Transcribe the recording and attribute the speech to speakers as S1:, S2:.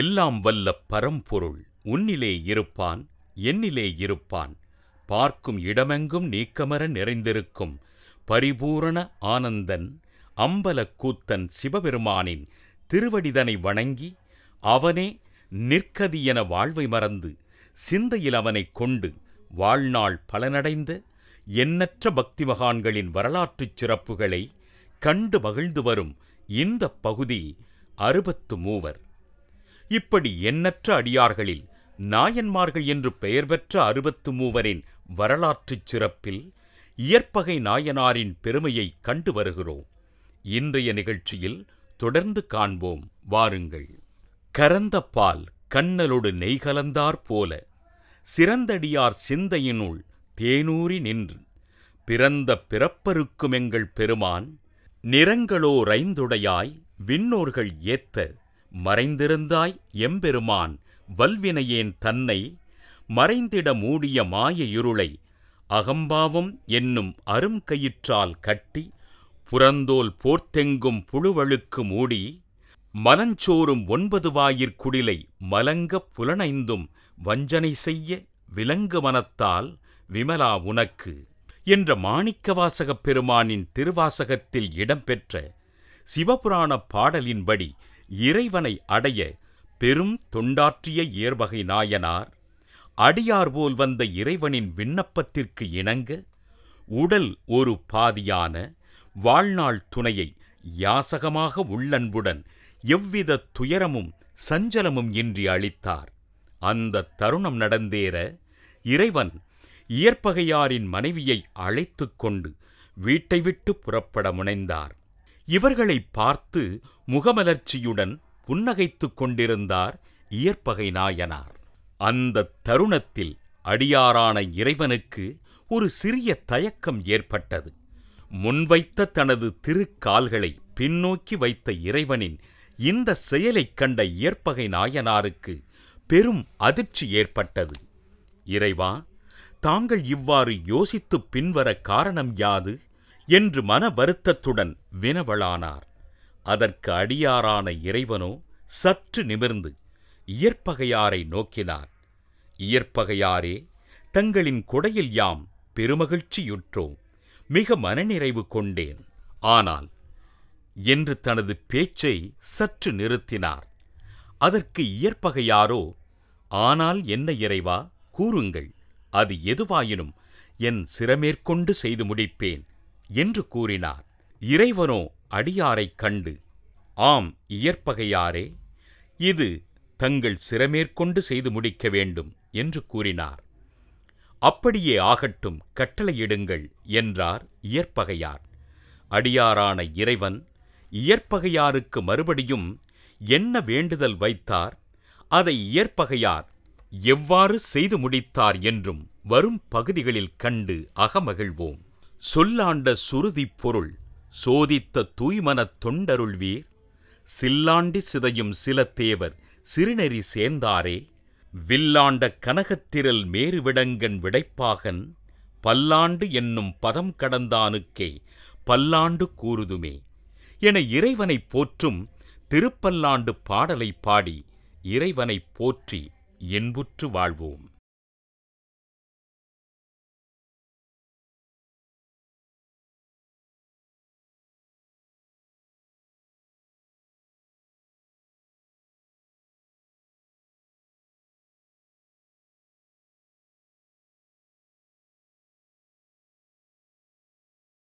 S1: எல்லாம் வல்ல பரம்பொருள் உன்னிலே இருப்பான் என்னிலே இருப்பான் பார்க்கும் இடமெங்கும் நீக்கமர நிறைந்திருக்கும் பரிபூரண ஆனந்தன் அம்பலக் கூத்தன் சிவபெருமானின் திருவடிதனை வணங்கி அவனே நிற்கதியென வாழ்வை மறந்து சிந்தையில் அவனைக் கொண்டு வாழ்நாள் பலனடைந்த எண்ணற்ற பக்தி மகான்களின் வரலாற்றுச் சிறப்புகளை கண்டு மகிழ்ந்து வரும் இந்த பகுதி அறுபத்து மூவர் இப்படி எண்ணற்ற அடியார்களில் நாயன்மார்கள் என்று பெயர் பெற்ற அறுபத்து மூவரின் வரலாற்றுச் சிறப்பில் இயற்பகை நாயனாரின் பெருமையை கண்டு வருகிறோம் இன்றைய நிகழ்ச்சியில் தொடர்ந்து காண்போம் வாருங்கள் கரந்த பால் கண்ணலோடு நெய் கலந்தார் போல சிறந்தடியார் சிந்தையினுள் தேனூறி நின்று பிறந்த பிறப்பருக்கும் எங்கள் பெருமான் நிறங்களோ ரைந்துடையாய் விண்ணோர்கள் ஏத்த மறைந்திருந்தாய் எம்பெருமான் வல்வினையேன் தன்னை மறைந்திட மூடிய மாய இருளை அகம்பாவம் என்னும் அரும் கயிற்றால் கட்டி புறந்தோல் போர்த்தெங்கும் புழுவழுக்கு மூடி மலஞ்சோறும் ஒன்பது வாயிற் குடிலை மலங்கப் புலனைந்தும் வஞ்சனை செய்ய விலங்கு மனத்தால் விமலா உனக்கு என்ற மாணிக்கவாசகப் பெருமானின் திருவாசகத்தில் இடம்பெற்ற சிவபுராணப் பாடலின்படி இறைவனை அடைய பெரும் தொண்டாற்றிய இயற்பகை நாயனார் அடியார் போல் வந்த இறைவனின் விண்ணப்பத்திற்கு இணங்க உடல் ஒரு பாதியான வாழ்நாள் துணையை யாசகமாக உள்ளன்புடன் எவ்வித துயரமும் சஞ்சலமும் இன்றி அளித்தார் அந்த தருணம் நடந்தேற இறைவன் இயற்பகையாரின் மனைவியை அழைத்து கொண்டு வீட்டை விட்டு புறப்பட முனைந்தார் இவர்களை பார்த்து முகமலர்ச்சியுடன் புன்னகைத்துக் கொண்டிருந்தார் இயற்பகை நாயனார் அந்த தருணத்தில் அடியாரான இறைவனுக்கு ஒரு சிறிய தயக்கம் ஏற்பட்டது முன்வைத்த தனது திருக்கால்களை பின்னோக்கி வைத்த இறைவனின் இந்த செயலைக் கண்ட இயற்பகை நாயனாருக்கு பெரும் அதிர்ச்சி ஏற்பட்டது இறைவா தாங்கள் இவ்வாறு யோசித்துப் பின்வர காரணம் யாது என்று மன வருத்தத்துடன் வினவளானார் அதற்கு அடியாரான இறைவனோ சற்று நிமிர்ந்து இயற்பகையாரை நோக்கினார் இயற்பகையாரே தங்களின் கொடையில் யாம் பெருமகிழ்ச்சியுற்றோம் மிக மனநிறைவு கொண்டேன் ஆனால் என்று தனது பேச்சை சற்று நிறுத்தினார் அதற்கு இயற்பகையாரோ ஆனால் என்ன இறைவா கூறுங்கள் அது எதுவாயினும் என் சிரமேற்கொண்டு செய்து முடிப்பேன் என்று கூறினார் இறைவனோ அடியாரைக் கண்டு ஆம் இயற்பகையாரே இது தங்கள் சிரமேற்கொண்டு செய்து முடிக்க வேண்டும் என்று கூறினார் அப்படியே ஆகட்டும் கட்டளையிடுங்கள் என்றார் இயற்பகையார் அடியாரான இறைவன் இயற்பகையாருக்கு மறுபடியும் என்ன வேண்டுதல் வைத்தார் அதை இயற்பகையார் எவ்வாறு செய்து முடித்தார் என்றும் வரும் பகுதிகளில் கண்டு அகமகிழ்வோம் சொல்லாண்ட சுருதிப் பொருள் சோதித்த தூய்மனத் தொண்டருள்வீர் சில்லாண்டி சிதையும் சில தேவர் சிறுநெறி சேர்ந்தாரே வில்லாண்ட கனகத்திரல் மேறுவிடங்கன் விடைப்பாகன் பல்லாண்டு என்னும் பதம் கடந்தானுக்கே பல்லாண்டு கூறுதுமே என இறைவனைப் போற்றும் திருப்பல்லாண்டு பாடலை பாடி இறைவனைப் போற்றி என்புற்று வாழ்வோம்